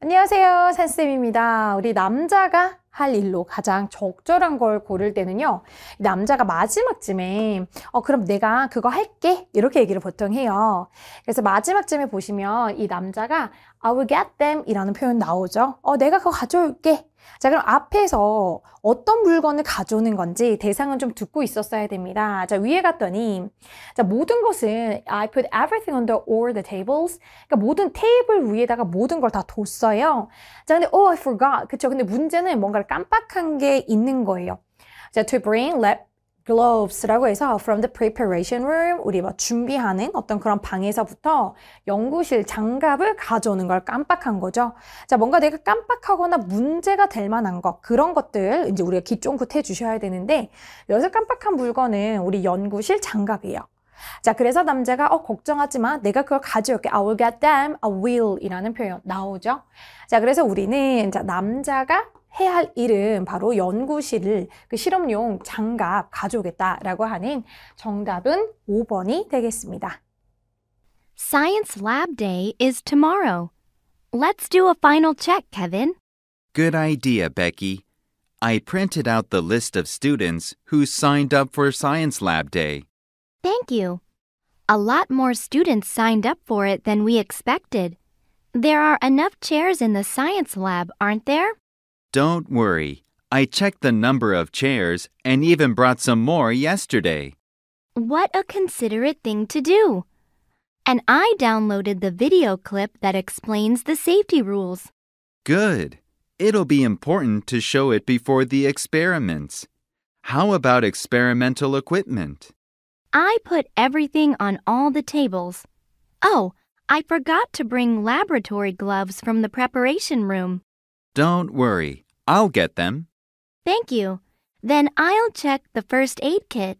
안녕하세요 산쌤입니다 우리 남자가 할 일로 가장 적절한 걸 고를 때는요 남자가 마지막쯤에 어 그럼 내가 그거 할게 이렇게 얘기를 보통 해요 그래서 마지막쯤에 보시면 이 남자가 I will get them 이라는 표현 나오죠 어 내가 그거 가져올게 자, 그럼 앞에서 어떤 물건을 가져오는 건지 대상은 좀 듣고 있었어야 됩니다. 자, 위에 갔더니 자, 모든 것은 I put everything on the all the tables. 그러니까 모든 테이블 위에다가 모든 걸 다 뒀어요. 자, 근데 oh, I forgot. 그쵸 근데 문제는 뭔가를 깜빡한 게 있는 거예요. 자, to bring, let gloves라고 해서 from the preparation room 우리 뭐 준비하는 어떤 그런 방에서부터 연구실 장갑을 가져오는 걸 깜빡한 거죠. 자, 뭔가 내가 깜빡하거나 문제가 될 만한 것 그런 것들 이제 우리가 기쫑긋 해주셔야 되는데 여기서 깜빡한 물건은 우리 연구실 장갑이에요. 자, 그래서 남자가 어 걱정하지 마. 내가 그걸 가져올게. I will get them a will이라는 표현 나오죠. 자, 그래서 우리는 자, 남자가 해야 할 일은 바로 연구실을 그 실험용 장갑 가져오겠다라고 하는 정답은 5번이 되겠습니다. Science lab day is tomorrow. Let's do a final check, Kevin. Good idea, Becky. I printed out the list of students who signed up for Science Lab Day. Thank you. A lot more students signed up for it than we expected. There are enough chairs in the science lab, aren't there? Don't worry. I checked the number of chairs and even brought some more yesterday. What a considerate thing to do. And I downloaded the video clip that explains the safety rules. Good. It'll be important to show it before the experiments. How about experimental equipment? I put everything on all the tables. Oh, I forgot to bring laboratory gloves from the preparation room. Don't worry, I'll get them. Thank you. Then I'll check the first aid kit.